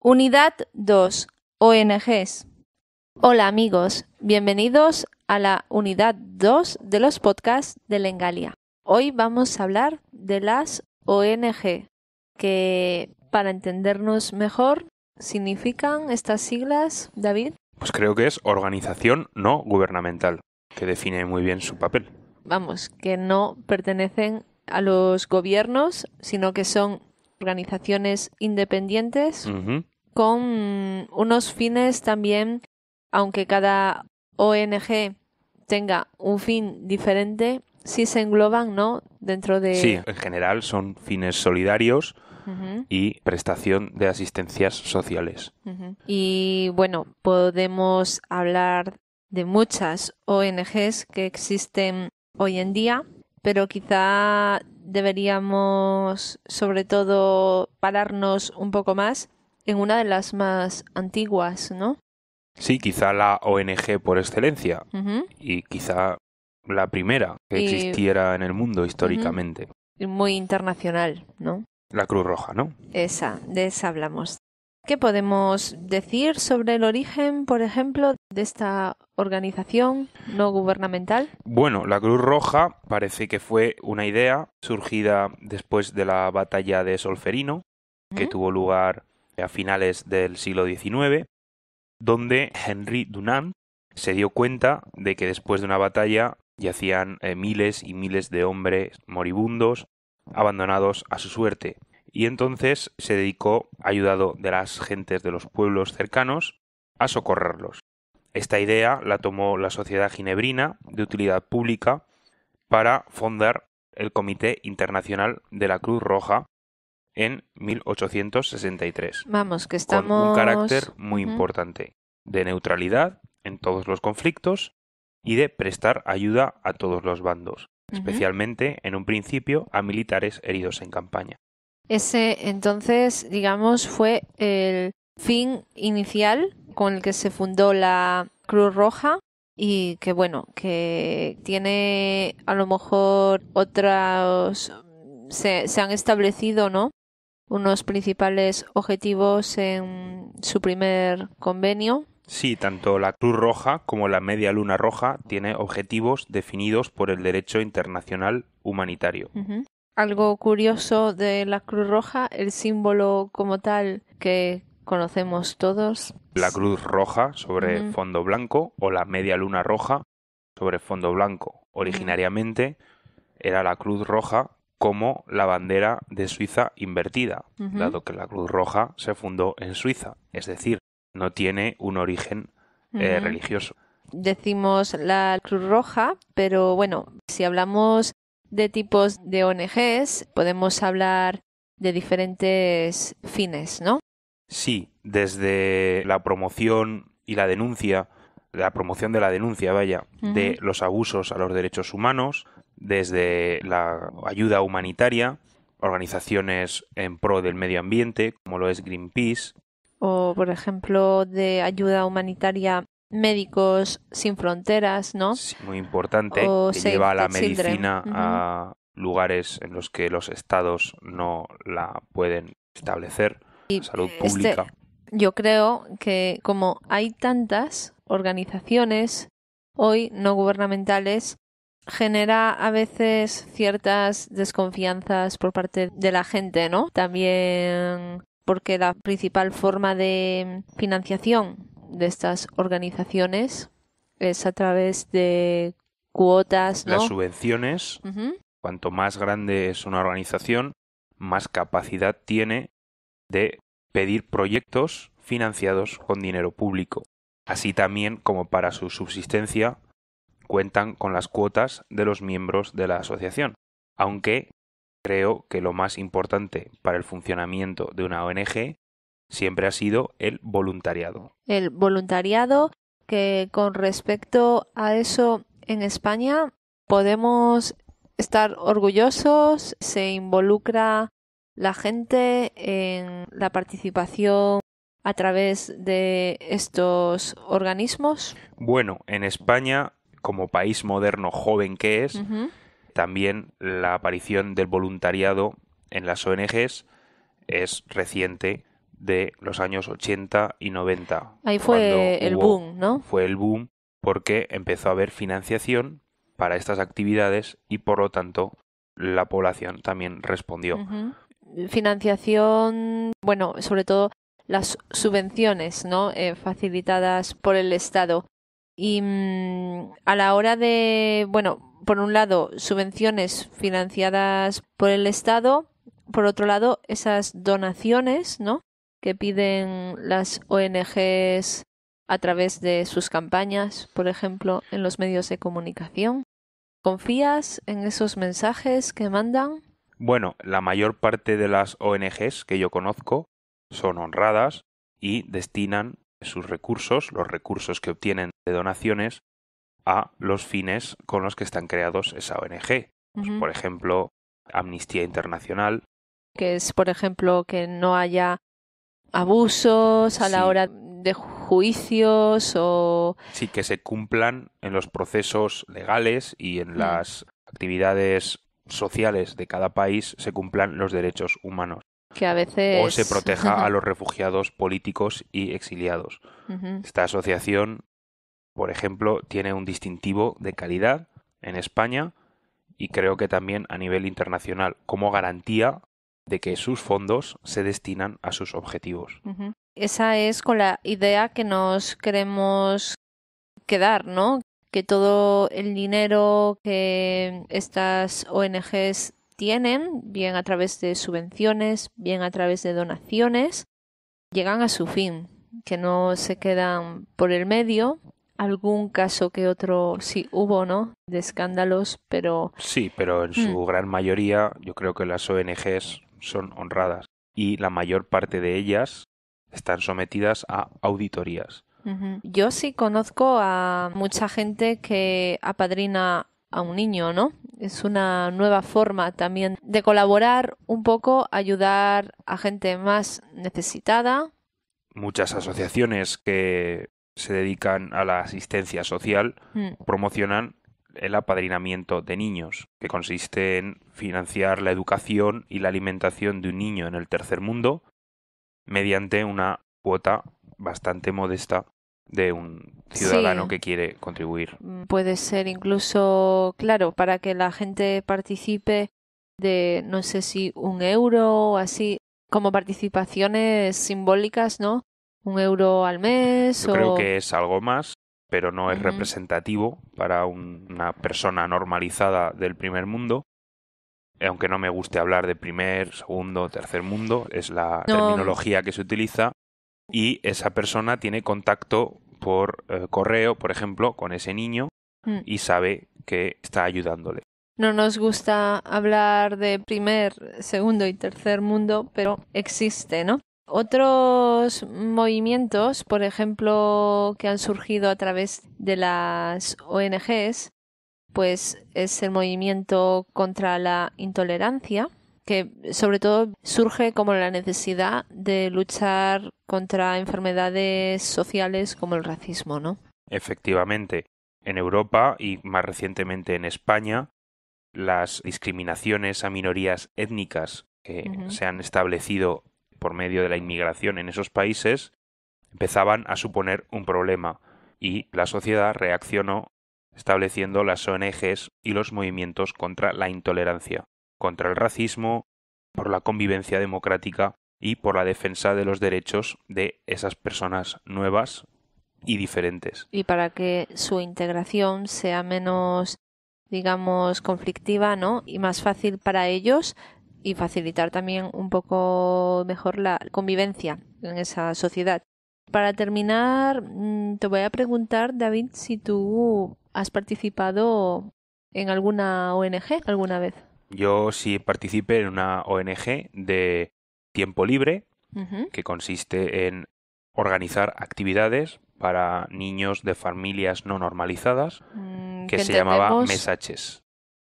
Unidad 2. ONGs. Hola amigos, bienvenidos a la unidad 2 de los podcasts de Lengalia. Hoy vamos a hablar de las ONG, que para entendernos mejor significan estas siglas, David. Pues creo que es organización no gubernamental, que define muy bien su papel vamos, que no pertenecen a los gobiernos, sino que son organizaciones independientes con unos fines también, aunque cada ONG tenga un fin diferente, sí se engloban, ¿no? Dentro de... Sí, en general son fines solidarios y prestación de asistencias sociales. Y bueno, podemos hablar de muchas ONGs que existen hoy en día, pero quizá deberíamos sobre todo pararnos un poco más en una de las más antiguas, ¿no? Sí, quizá la ONG por excelencia y quizá la primera que existiera en el mundo históricamente. Muy internacional, ¿no? La Cruz Roja, ¿no? Esa, de esa hablamos. ¿Qué podemos decir sobre el origen, por ejemplo, de esta organización no gubernamental? Bueno, la Cruz Roja parece que fue una idea surgida después de la batalla de Solferino, que tuvo lugar a finales del siglo XIX, donde Henry Dunant se dio cuenta de que después de una batalla yacían eh, miles y miles de hombres moribundos, abandonados a su suerte y entonces se dedicó, ayudado de las gentes de los pueblos cercanos, a socorrerlos. Esta idea la tomó la Sociedad Ginebrina de Utilidad Pública para fundar el Comité Internacional de la Cruz Roja en 1863. Vamos, que estamos. un carácter muy importante de neutralidad en todos los conflictos y de prestar ayuda a todos los bandos, especialmente en un principio a militares heridos en campaña. Ese entonces, digamos, fue el fin inicial con el que se fundó la Cruz Roja y que bueno, que tiene a lo mejor otras se, han establecido, ¿no? Unos principales objetivos en su primer convenio. Sí, tanto la Cruz Roja como la Media Luna Roja tiene objetivos definidos por el derecho internacional humanitario algo curioso de la Cruz Roja, el símbolo como tal que conocemos todos. La cruz roja sobre fondo blanco o la media luna roja sobre fondo blanco. Originariamente era la cruz roja como la bandera de Suiza invertida, dado que la cruz roja se fundó en Suiza, es decir, no tiene un origen eh, religioso decimos la Cruz Roja, pero bueno, si hablamos de tipos de ONGs, podemos hablar de diferentes fines, ¿no? Sí, desde la promoción y la denuncia, la promoción de la denuncia, vaya, de los abusos a los derechos humanos, desde la ayuda humanitaria, organizaciones en pro del medio ambiente, como lo es Greenpeace. O, por ejemplo, de ayuda humanitaria Médicos Sin Fronteras, ¿no? Sí, muy importante, lleva la medicina a lugares en los que los estados no la pueden establecer, salud este, pública. yo creo que como hay tantas organizaciones hoy no gubernamentales, genera a veces ciertas desconfianzas por parte de la gente, ¿no? También porque la principal forma de financiación de estas organizaciones es a través de cuotas, ¿no? Las subvenciones. Cuanto más grande es una organización, más capacidad tiene de pedir proyectos financiados con dinero público. Así también como para su subsistencia cuentan con las cuotas de los miembros de la asociación. Aunque creo que lo más importante para el funcionamiento de una ONG siempre ha sido el voluntariado. El voluntariado que con respecto a eso en España podemos estar orgullosos, se involucra la gente en la participación a través de estos organismos? Bueno, en España, como país moderno joven que es, también la aparición del voluntariado en las ONGs es reciente de los años 80 y 90. Ahí fue el boom, ¿no? Fue el boom porque empezó a haber financiación para estas actividades y por lo tanto la población también respondió. Financiación, bueno, sobre todo las subvenciones, ¿no? Eh, facilitadas por el Estado. Y mm, a la hora de, bueno, por un lado, subvenciones financiadas por el Estado, por otro lado, esas donaciones, ¿no? que piden las ONGs a través de sus campañas, por ejemplo, en los medios de comunicación? ¿Confías en esos mensajes que mandan? Bueno, la mayor parte de las ONGs que yo conozco son honradas y destinan sus recursos, los recursos que obtienen de donaciones, a los fines con los que están creados esa ONG. Pues, por ejemplo, Amnistía Internacional. Que es, por ejemplo, que no haya abusos a la hora de juicios o... Sí, que se cumplan en los procesos legales y en mm. las actividades sociales de cada país se cumplan los derechos humanos. Que a veces... O se proteja a los refugiados políticos y exiliados. Esta asociación, por ejemplo, tiene un distintivo de calidad en España y creo que también a nivel internacional como garantía de que sus fondos se destinan a sus objetivos. Esa es con la idea que nos queremos quedar, ¿no? Que todo el dinero que estas ONGs tienen, bien a través de subvenciones, bien a través de donaciones, llegan a su fin, que no se quedan por el medio. Algún caso que otro sí hubo, ¿no? De escándalos, pero... Sí, pero en su mm. gran mayoría yo creo que las ONGs son honradas y la mayor parte de ellas están sometidas a auditorías. Yo sí conozco a mucha gente que apadrina a un niño, ¿no? Es una nueva forma también de colaborar un poco, ayudar a gente más necesitada. Muchas asociaciones que se dedican a la asistencia social mm. promocionan el apadrinamiento de niños, que consiste en financiar la educación y la alimentación de un niño en el tercer mundo mediante una cuota bastante modesta de un ciudadano que quiere contribuir. Mm, puede ser incluso, claro, para que la gente participe de, no sé si un euro o así, como participaciones simbólicas, ¿no? Un euro al mes. Yo creo que es algo más, pero no es representativo para una persona normalizada del primer mundo. Aunque no me guste hablar de primer, segundo, tercer mundo, es la terminología que se utiliza. Y esa persona tiene contacto por eh, correo, por ejemplo, con ese niño mm. y sabe que está ayudándole. No nos gusta hablar de primer, segundo y tercer mundo, pero existe, ¿no? Otros movimientos, por ejemplo, que han surgido a través de las ONGs, pues es el movimiento contra la intolerancia, que sobre todo surge como la necesidad de luchar contra enfermedades sociales como el racismo, ¿no? Efectivamente, en Europa y más recientemente en España, las discriminaciones a minorías étnicas que se han establecido por medio de la inmigración en esos países empezaban a suponer un problema y la sociedad reaccionó estableciendo las ONGs y los movimientos contra la intolerancia, contra el racismo, por la convivencia democrática y por la defensa de los derechos de esas personas nuevas y diferentes. Y para que su integración sea menos digamos conflictiva, ¿no? y más fácil para ellos, y facilitar también un poco mejor la convivencia en esa sociedad. Para terminar, mm, te voy a preguntar, David, si tú has participado en alguna ONG alguna vez. Yo sí participé en una ONG de tiempo libre, que consiste en organizar actividades para niños de familias no normalizadas, mm, que, se llamaba Mesaches.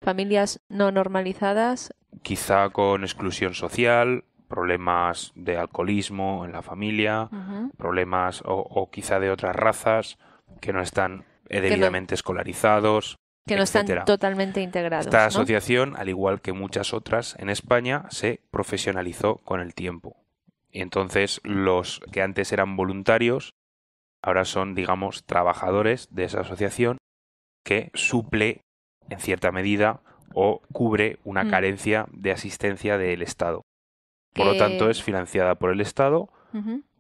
Familias no normalizadas quizá con exclusión social, problemas de alcoholismo en la familia, problemas o, quizá de otras razas que no están debidamente escolarizados. Que no están totalmente integrados. Esta asociación, al igual que muchas otras en España, se profesionalizó con el tiempo. Y entonces los que antes eran voluntarios, ahora son, digamos, trabajadores de esa asociación que suple, en cierta medida, o cubre una mm. carencia de asistencia del Estado. Por lo tanto, es financiada por el Estado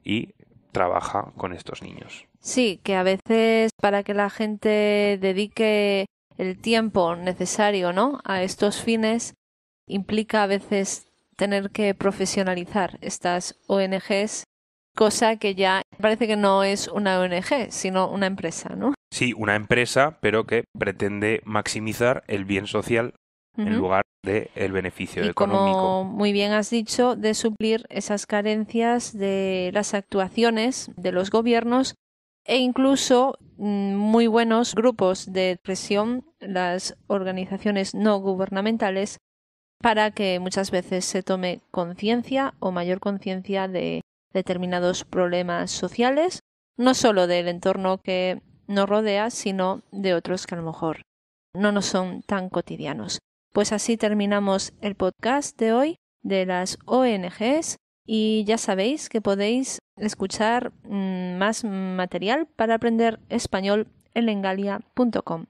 y trabaja con estos niños. Sí, que a veces para que la gente dedique el tiempo necesario ¿no? a estos fines implica a veces tener que profesionalizar estas ONGs, cosa que ya parece que no es una ONG, sino una empresa, ¿no? Sí, una empresa, pero que pretende maximizar el bien social en lugar del beneficio económico. Como muy bien has dicho, de suplir esas carencias de las actuaciones de los gobiernos e incluso mm, muy buenos grupos de presión, las organizaciones no gubernamentales, para que muchas veces se tome conciencia o mayor conciencia de determinados problemas sociales, no solo del entorno que nos rodea, sino de otros que a lo mejor no nos son tan cotidianos. Pues así terminamos el podcast de hoy de las ONGs y ya sabéis que podéis escuchar mm, más material para aprender español en lengalia.com.